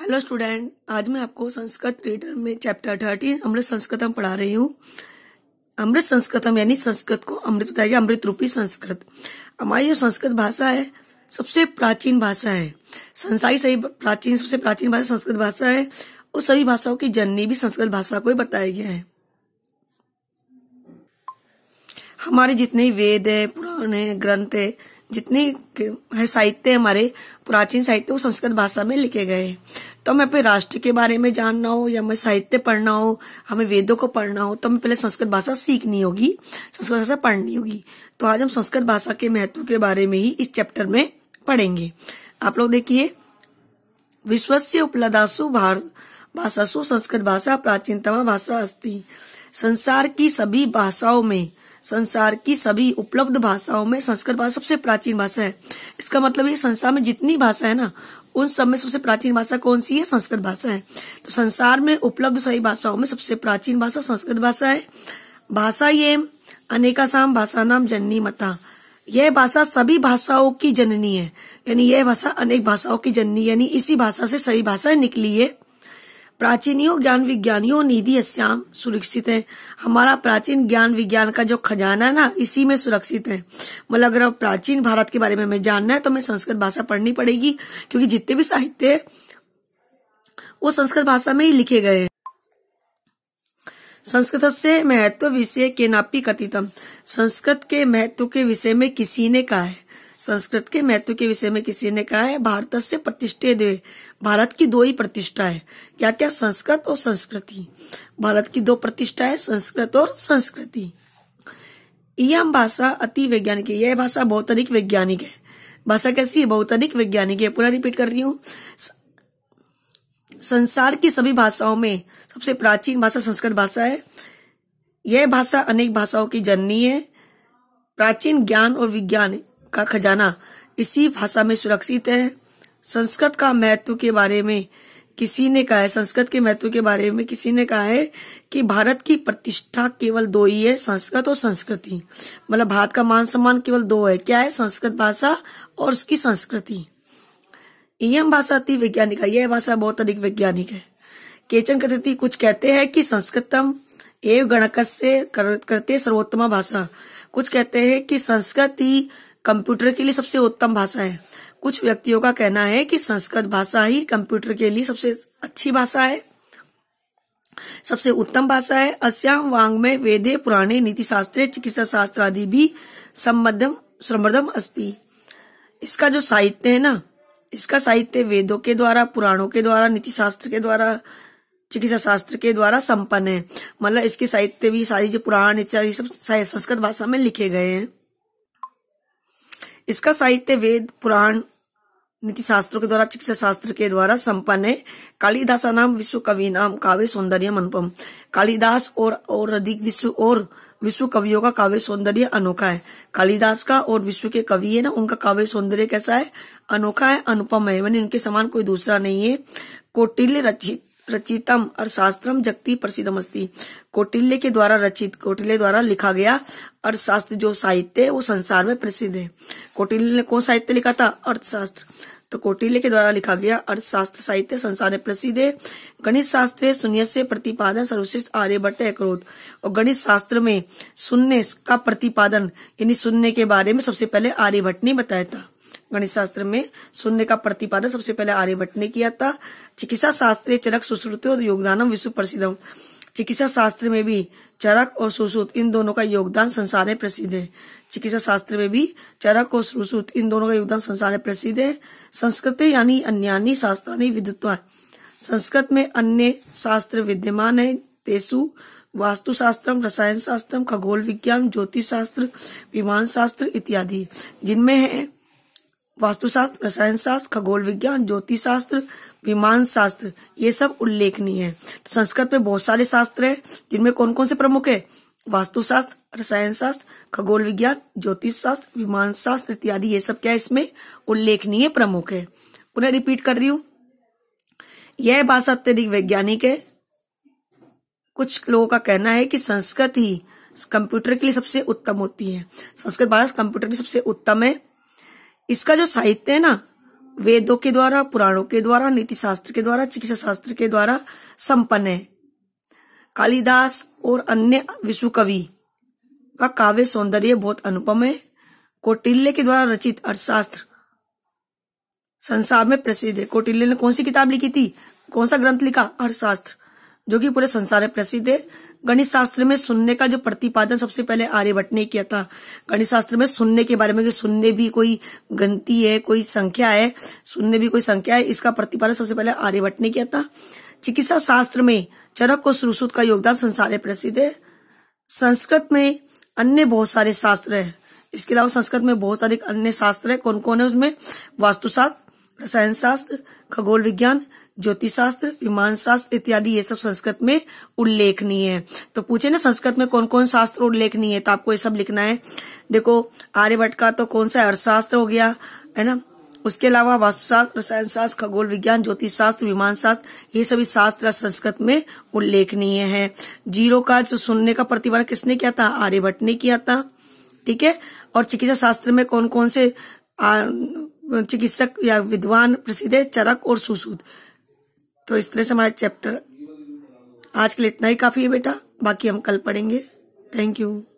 hello student आज मैं आपको संस्कृत रीडर में चैप्टर थर्टी अमृत संस्कृतम पढ़ा रही हूँ अमृत संस्कृतम यानी संस्कृत को अमृत बताया अमृत रूपी संस्कृत हमारी जो संस्कृत भाषा है सबसे प्राचीन भाषा है संसारी सही प्राचीन सबसे प्राचीन भाषा संस्कृत भाषा है और सभी भाषाओं की जननी भी संस्कृत भाषा को ही बताया गया है हमारे जितने वेद है पुराण है ग्रंथ है जितनी है साहित्य हमारे प्राचीन साहित्य वो संस्कृत भाषा में लिखे गए तो हमें अपने राष्ट्र के बारे में जानना हो या हमें साहित्य पढ़ना हो हमें वेदों को पढ़ना हो तो हमें पहले संस्कृत भाषा सीखनी होगी संस्कृत भाषा पढ़नी होगी तो आज हम संस्कृत भाषा के महत्व के बारे में ही इस चैप्टर में पढ़ेंगे आप लोग देखिए विश्व से उपलब्धासु सु संस्कृत भाषा प्राचीनतम भाषा अस्थि संसार की सभी भाषाओं में संसार की सभी उपलब्ध भाषाओं में संस्कृत भाषा सबसे प्राचीन भाषा है इसका मतलब ये संसार में जितनी भाषा है ना उन सब में सबसे प्राचीन भाषा कौन सी है संस्कृत भाषा है तो संसार में उपलब्ध सभी भाषाओं में सबसे प्राचीन भाषा संस्कृत भाषा है भाषा ये अनेकासाम भाषा नाम जननी मता यह भाषा सभी भाषाओं की जननी है यानी यह भाषा अनेक भाषाओं की जननी यानी इसी भाषा से सभी भाषा निकली है प्राचीनियों ज्ञान विज्ञानियों निधि श्याम सुरक्षित है हमारा प्राचीन ज्ञान विज्ञान का जो खजाना है ना इसी में सुरक्षित है मतलब अगर प्राचीन भारत के बारे में हमें जानना है तो हमें संस्कृत भाषा पढ़नी पड़ेगी क्योंकि जितने भी साहित्य है वो संस्कृत भाषा में ही लिखे गए हैं संस्कृत से महत्व विषय के नापी कथितम संस्कृत के महत्व के विषय में किसी ने कहा है संस्कृत के महत्व के विषय में किसी ने कहा है भारत से प्रतिष्ठे दे भारत की दो ही प्रतिष्ठा है क्या क्या संस्कृत और संस्कृति भारत की दो प्रतिष्ठा है संस्कृत और संस्कृति यह भाषा अति वैज्ञानिक है यह भाषा बहुत अधिक वैज्ञानिक है भाषा कैसी है बहुत अधिक वैज्ञानिक है पूरा रिपीट कर रही हूँ संसार की सभी भाषाओं में सबसे प्राचीन भाषा संस्कृत भाषा है यह भाषा अनेक भाषाओं की जननी है प्राचीन ज्ञान और विज्ञान का खजाना इसी भाषा में सुरक्षित है संस्कृत का महत्व के बारे में किसी ने कहा है संस्कृत के महत्व के बारे में किसी ने कहा है कि भारत की प्रतिष्ठा केवल दो ही है संस्कृत और संस्कृति मतलब भारत का मान सम्मान केवल दो है क्या है संस्कृत भाषा और उसकी संस्कृति यम भाषा अति वैज्ञानिक है यह भाषा बहुत अधिक वैज्ञानिक है केचन कथिति कुछ कहते हैं कि संस्कृतम एवं गणक से करते सर्वोत्तम भाषा कुछ कहते हैं कि संस्कृत ही कंप्यूटर के लिए सबसे उत्तम भाषा है कुछ व्यक्तियों का कहना है कि संस्कृत भाषा ही कंप्यूटर के लिए सबसे अच्छी भाषा है सबसे उत्तम भाषा है अस्याम वांग में वेदे पुराने नीति शास्त्र चिकित्सा शास्त्र आदि भी सम्बद्धम समृद्धम अस्ति इसका जो साहित्य है ना इसका साहित्य वेदों के द्वारा पुराणों के द्वारा नीति शास्त्र के द्वारा चिकित्सा शास्त्र के द्वारा संपन्न है मतलब इसके साहित्य भी सारी जो पुराण इत्यादि सब संस्कृत भाषा में लिखे गए हैं इसका साहित्य वेद पुराण नीति शास्त्रों के द्वारा चिकित्सा शास्त्र के द्वारा संपन्न है कालिदास नाम विश्व कवि नाम काव्य सौंदर्य अनुपम कालिदास और और अधिक विश्व और विश्व कवियों का काव्य सौंदर्य अनोखा है कालिदास का और विश्व के कवि है ना उनका काव्य सौंदर्य कैसा है अनोखा है अनुपम है मैंने उनके समान कोई दूसरा नहीं है कोटिल्य रचित रचितम और जगती जगती अस्ती कौटिल्य के द्वारा रचित कौटिल्य द्वारा लिखा गया अर्थशास्त्र जो साहित्य है वो संसार में प्रसिद्ध है कौटिल्य ने कौन साहित्य लिखा था अर्थशास्त्र तो कौटिल्य के द्वारा लिखा गया अर्थशास्त्र साहित्य संसार में प्रसिद्ध है गणित शास्त्र शून्य से प्रतिपादन सर्वश्रेष्ठ आर्यभट्ट अक्रोध और गणित शास्त्र में शून्य का प्रतिपादन यानी शून्य के बारे में सबसे पहले आर्यभट्ट ने बताया था गणित शास्त्र में शून्य का प्रतिपादन सबसे पहले आर्यभट्ट ने किया था चिकित्सा शास्त्र चरक सुश्रुत और योगदानम विश्व प्रसिद्ध चिकित्सा शास्त्र में भी चरक और सुश्रुत इन दोनों का योगदान संसार में प्रसिद्ध है चिकित्सा शास्त्र में भी चरक और सुश्रुत इन दोनों का योगदान संसार में प्रसिद्ध है संस्कृत यानी अन्य शास्त्री विद्युत संस्कृत में अन्य शास्त्र विद्यमान है तेसु वास्तुशास्त्र रसायन शास्त्र खगोल विज्ञान ज्योतिष शास्त्र विमान शास्त्र इत्यादि जिनमें है वास्तुशास्त्र रसायन शास्त्र खगोल विज्ञान ज्योतिष शास्त्र विमान शास्त्र ये सब उल्लेखनीय है तो संस्कृत में बहुत सारे शास्त्र है जिनमें कौन कौन से प्रमुख है वास्तुशास्त्र रसायन शास्त्र खगोल विज्ञान ज्योतिष शास्त्र विमान शास्त्र इत्यादि ये सब क्या इसमें उल्लेखनीय प्रमुख है पुनः रिपीट कर रही हूं यह भाषा अत्यधिक वैज्ञानिक है कुछ लोगों का कहना है कि संस्कृत ही कंप्यूटर के लिए सबसे उत्तम होती है संस्कृत भाषा कंप्यूटर के लिए सबसे उत्तम है इसका जो साहित्य है ना वेदों के द्वारा पुराणों के द्वारा नीति शास्त्र के द्वारा चिकित्सा शास्त्र के द्वारा संपन्न है कालिदास और अन्य विश्व कवि का काव्य सौंदर्य बहुत अनुपम है कौटिल्य के द्वारा रचित अर्थशास्त्र संसार में प्रसिद्ध है कौटिल्य ने कौन सी किताब लिखी थी कौन सा ग्रंथ लिखा अर्थशास्त्र जो कि पूरे संसार में प्रसिद्ध है गणित शास्त्र में सुनने का जो प्रतिपादन सबसे पहले आर्यभट्ट ने किया था गणित शास्त्र में सुनने के बारे में सुनने भी कोई गंती है कोई संख्या है सुनने भी कोई संख्या है इसका प्रतिपादन सबसे पहले आर्यभट्ट ने किया था चिकित्सा शास्त्र में चरक और सुरसुत का योगदान संसार में प्रसिद्ध है संस्कृत में अन्य बहुत सारे शास्त्र है इसके अलावा संस्कृत में बहुत अधिक अन्य शास्त्र है कौन कौन है उसमें वास्तुशास्त्र रसायन शास्त्र खगोल विज्ञान ज्योतिष शास्त्र विमान शास्त्र इत्यादि ये सब संस्कृत में उल्लेखनीय है तो पूछे ना संस्कृत में कौन कौन शास्त्र उल्लेखनीय है तो आपको ये सब लिखना है देखो आर्यभट्ट का तो कौन सा अर्थशास्त्र हो गया है ना उसके अलावा वास्तुशास्त्र रसायन शास्त्र खगोल विज्ञान ज्योतिष शास्त्र विमान शास्त्र ये सभी शास्त्र संस्कृत में उल्लेखनीय है जीरो का जो सुनने का प्रतिबंध किसने किया था आर्यभट्ट ने किया था ठीक है और चिकित्सा शास्त्र में कौन कौन से चिकित्सक या विद्वान प्रसिद्ध है चरक और सुसूद तो इस तरह से हमारा चैप्टर आज के लिए इतना ही काफी है बेटा बाकी हम कल पढ़ेंगे थैंक यू